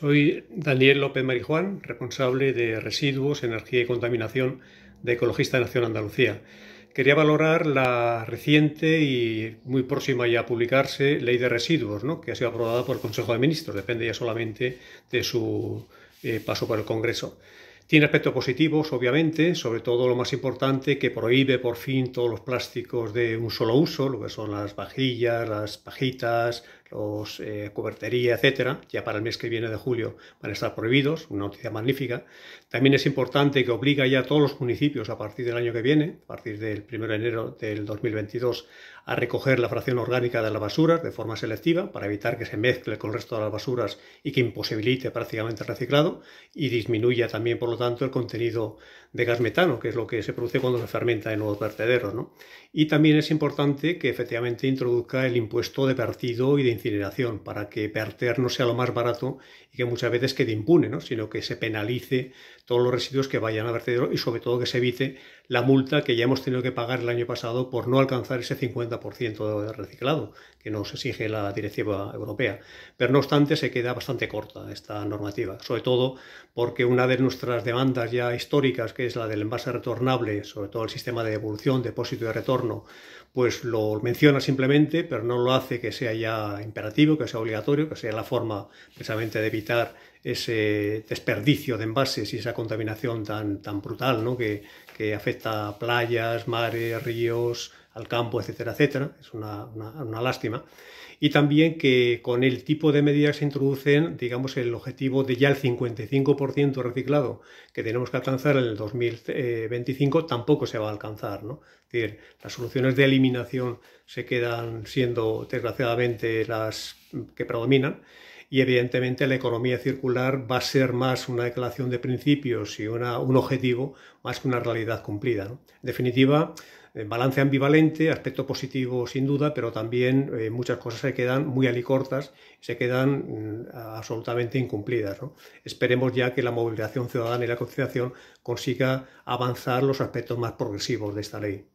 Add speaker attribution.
Speaker 1: Soy Daniel López Marijuán, responsable de Residuos, Energía y Contaminación de Ecologista Nación Andalucía. Quería valorar la reciente y muy próxima ya a publicarse Ley de Residuos, ¿no? que ha sido aprobada por el Consejo de Ministros, depende ya solamente de su eh, paso por el Congreso. Tiene aspectos positivos, obviamente, sobre todo lo más importante, que prohíbe por fin todos los plásticos de un solo uso, lo que son las vajillas, las pajitas, los eh, cobertería, etcétera, ya para el mes que viene de julio van a estar prohibidos, una noticia magnífica. También es importante que obliga ya a todos los municipios a partir del año que viene, a partir del 1 de enero del 2022, a recoger la fracción orgánica de las basuras de forma selectiva para evitar que se mezcle con el resto de las basuras y que imposibilite prácticamente el reciclado y disminuya también, por lo tanto, el contenido de gas metano, que es lo que se produce cuando se fermenta en los vertederos. ¿no? Y también es importante que efectivamente introduzca el impuesto de partido y de para que verter no sea lo más barato y que muchas veces quede impune, sino que se penalice todos los residuos que vayan a vertedero y sobre todo que se evite la multa que ya hemos tenido que pagar el año pasado por no alcanzar ese 50% de reciclado que nos exige la directiva europea. Pero no obstante se queda bastante corta esta normativa, sobre todo porque una de nuestras demandas ya históricas, que es la del envase retornable, sobre todo el sistema de devolución, depósito y retorno, pues lo menciona simplemente, pero no lo hace que sea ya imperativo, que sea obligatorio, que sea la forma precisamente de evitar ese desperdicio de envases y esa contaminación tan, tan brutal ¿no? que, que, afecta a playas, mares, ríos, al campo, etcétera, etcétera. Es una, una, lástima. Y también que con el tipo de medidas que se introducen, digamos, el objetivo de ya el 55% reciclado que tenemos que alcanzar en el 2025 tampoco se va a alcanzar. ¿no? Es decir, las soluciones de eliminación se quedan siendo, desgraciadamente, las que predominan y evidentemente la economía circular va a ser más una declaración de principios y un objetivo más que una realidad cumplida. En definitiva, eh, balance ambivalente, aspecto positivo sin duda, pero también eh, muchas cosas se quedan muy alicortas, se quedan mm, absolutamente incumplidas. Esperemos ya que la movilización ciudadana y la conciliación consiga avanzar los aspectos más progresivos de esta ley.